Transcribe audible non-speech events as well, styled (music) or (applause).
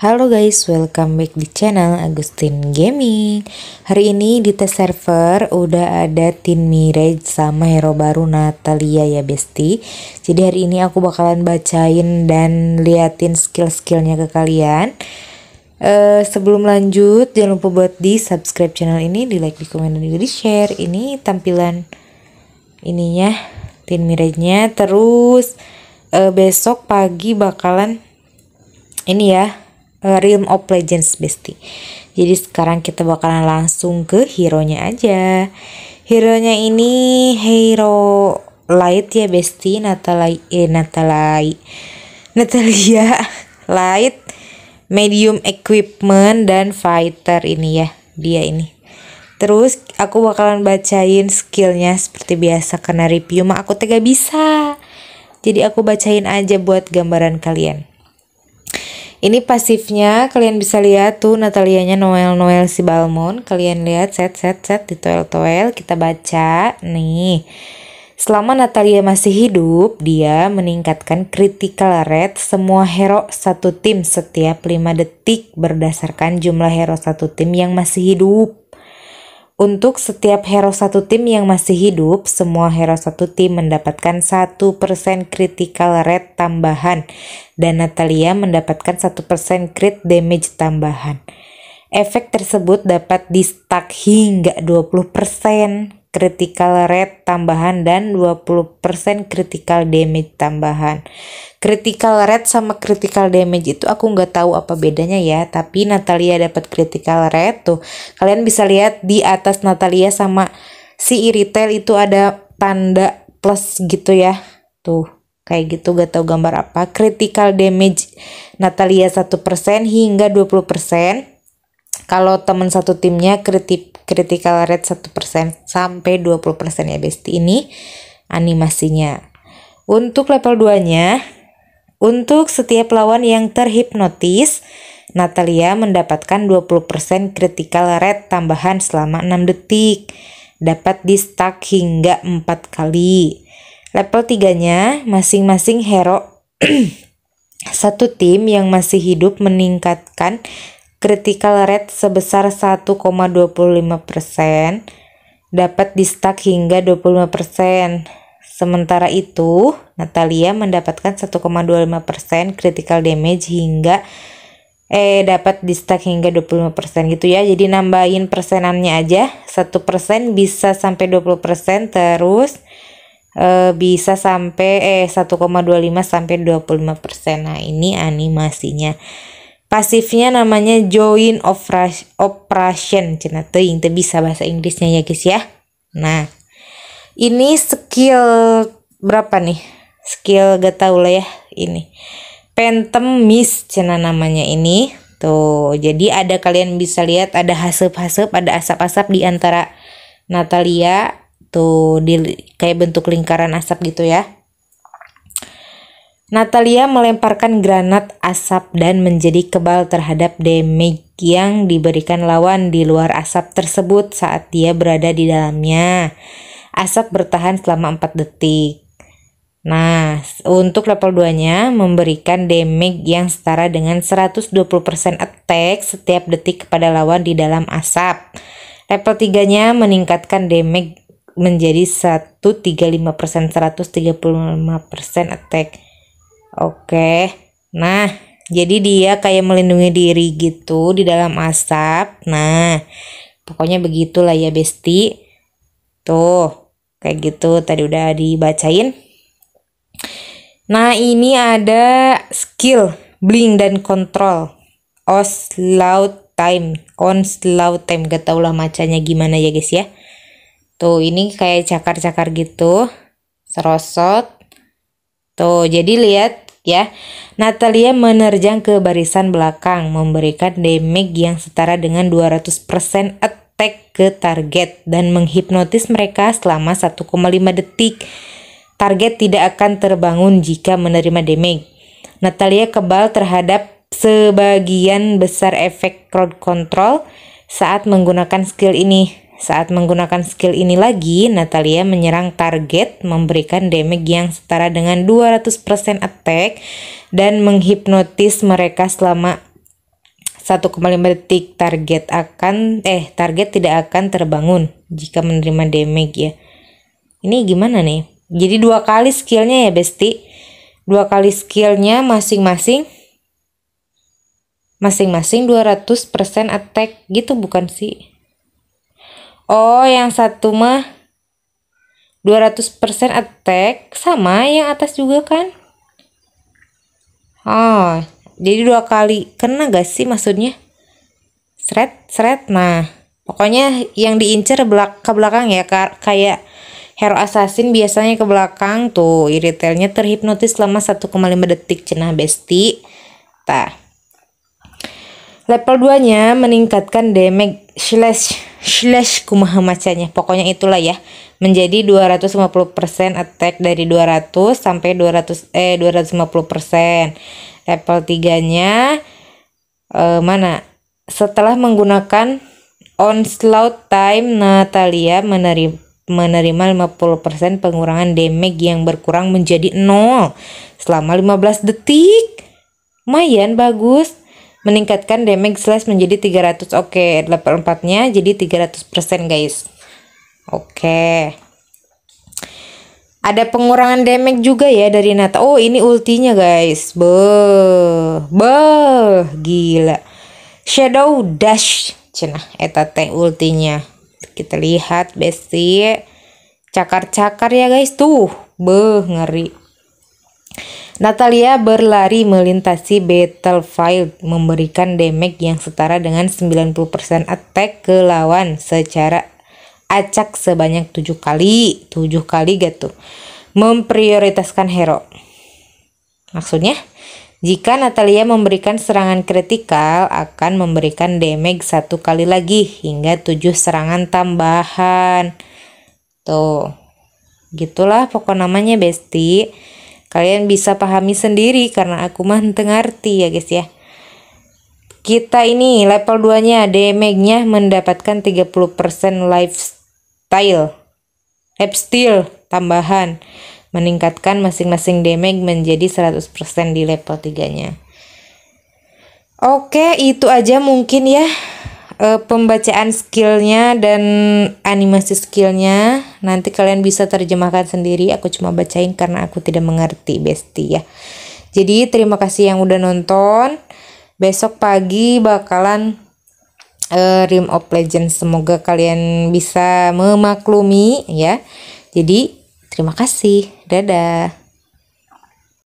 Halo guys, welcome back di channel Agustin Gaming Hari ini di tes server udah ada Tin Mirage sama hero baru Natalia ya Besti Jadi hari ini aku bakalan bacain dan liatin skill-skillnya ke kalian Uh, sebelum lanjut jangan lupa buat di subscribe channel ini di like di komen dan juga di share ini tampilan ininya tin mirage-nya terus uh, besok pagi bakalan ini ya Eh, Realm of Legends bestie. Jadi sekarang kita bakalan langsung ke hero-nya aja. Hero-nya ini hero Light ya bestie, Natalai, eh Natalie Natalia (laughs) Light Medium Equipment dan Fighter ini ya, dia ini. Terus aku bakalan bacain skillnya seperti biasa karena review mah aku tega bisa. Jadi aku bacain aja buat gambaran kalian. Ini pasifnya kalian bisa lihat tuh Natalianya Noel Noel si Balmon. Kalian lihat set set set di toel toel kita baca nih. Selama Natalia masih hidup, dia meningkatkan critical rate semua hero satu tim setiap 5 detik berdasarkan jumlah hero satu tim yang masih hidup. Untuk setiap hero satu tim yang masih hidup, semua hero satu tim mendapatkan 1% critical rate tambahan dan Natalia mendapatkan 1% crit damage tambahan. Efek tersebut dapat di stuck hingga 20% critical rate tambahan dan 20% critical damage tambahan. Critical rate sama critical damage itu aku nggak tahu apa bedanya ya, tapi Natalia dapat critical rate tuh. Kalian bisa lihat di atas Natalia sama si Iritel itu ada tanda plus gitu ya. Tuh, kayak gitu gak tahu gambar apa. Critical damage Natalia 1% hingga 20% kalau teman satu timnya kritik critical rate 1% sampai 20% ya besti ini animasinya. Untuk level 2-nya, untuk setiap lawan yang terhipnotis, Natalia mendapatkan 20% critical rate tambahan selama 6 detik. Dapat di stack hingga 4 kali. Level 3-nya, masing-masing hero (clears throat) satu tim yang masih hidup meningkatkan critical rate sebesar 1,25% dapat distak hingga 25%. Sementara itu, Natalia mendapatkan 1,25% critical damage hingga eh dapat distak hingga 25% gitu ya. Jadi nambahin persenannya aja. 1% bisa sampai 20% terus eh, bisa sampai eh 1,25 sampai 25%. Nah, ini animasinya pasifnya namanya join operation cina tuh, yang bisa bahasa Inggrisnya ya guys ya nah ini skill berapa nih skill gak tau lah ya ini phantom Miss cina namanya ini tuh jadi ada kalian bisa lihat ada hasep-hasep ada asap-asap di antara Natalia tuh di kayak bentuk lingkaran asap gitu ya Natalia melemparkan granat asap dan menjadi kebal terhadap damage yang diberikan lawan di luar asap tersebut saat dia berada di dalamnya. Asap bertahan selama 4 detik. Nah, untuk level 2-nya memberikan damage yang setara dengan 120% attack setiap detik kepada lawan di dalam asap. Level 3-nya meningkatkan damage menjadi 135% 135% attack. Oke. Nah, jadi dia kayak melindungi diri gitu di dalam asap. Nah, pokoknya begitulah ya Besti. Tuh, kayak gitu tadi udah dibacain. Nah, ini ada skill bling dan control. Onslaught time, on slow time, gak tau lah macanya gimana ya guys ya. Tuh, ini kayak cakar-cakar gitu. Serosot. Tuh, jadi lihat ya. Natalia menerjang ke barisan belakang memberikan damage yang setara dengan 200% attack ke target dan menghipnotis mereka selama 1,5 detik. Target tidak akan terbangun jika menerima damage. Natalia kebal terhadap sebagian besar efek crowd control saat menggunakan skill ini. Saat menggunakan skill ini lagi, Natalia menyerang target memberikan damage yang setara dengan 200% attack dan menghipnotis mereka selama 1,5 detik target akan eh target tidak akan terbangun jika menerima damage ya. Ini gimana nih? Jadi dua kali skillnya ya Besti. Dua kali skillnya masing-masing masing-masing 200% attack gitu bukan sih? Oh, yang satu mah 200% attack sama yang atas juga kan? Oh, jadi dua kali kena gak sih maksudnya? Sret sret, Nah, pokoknya yang diincer belak ke belakang ya kayak Hero Assassin biasanya ke belakang tuh. Iritelnya terhipnotis selama 1,5 detik cenah besti. Tah. Level 2-nya meningkatkan damage slash slash kumaha macanya. Pokoknya itulah ya. Menjadi 250% attack dari 200 sampai 200 eh 250%. Level 3-nya eh, mana? Setelah menggunakan onslaught time Natalia menerima menerima 50% pengurangan damage yang berkurang menjadi 0 selama 15 detik. Lumayan bagus meningkatkan damage slash menjadi 300 oke okay, level 4 nya jadi 300% guys oke okay. ada pengurangan damage juga ya dari Nata oh ini ultinya guys be be gila shadow dash cenah etate ultinya kita lihat besti cakar-cakar ya guys tuh beuh ngeri Natalia berlari melintasi battlefield, memberikan damage yang setara dengan 90% attack ke lawan secara acak sebanyak 7 kali. 7 kali gitu. Memprioritaskan hero. Maksudnya, jika Natalia memberikan serangan kritikal, akan memberikan damage satu kali lagi hingga 7 serangan tambahan. Tuh. Gitulah pokok namanya, bestie. Kalian bisa pahami sendiri karena aku mah ngerti ya guys ya. Kita ini level 2-nya damage-nya mendapatkan 30% lifestyle. Lifestyle tambahan meningkatkan masing-masing damage menjadi 100% di level 3-nya. Oke, itu aja mungkin ya uh, pembacaan skillnya dan animasi skillnya nanti kalian bisa terjemahkan sendiri aku cuma bacain karena aku tidak mengerti besti ya jadi terima kasih yang udah nonton besok pagi bakalan uh, Rim of Legends semoga kalian bisa memaklumi ya jadi terima kasih dadah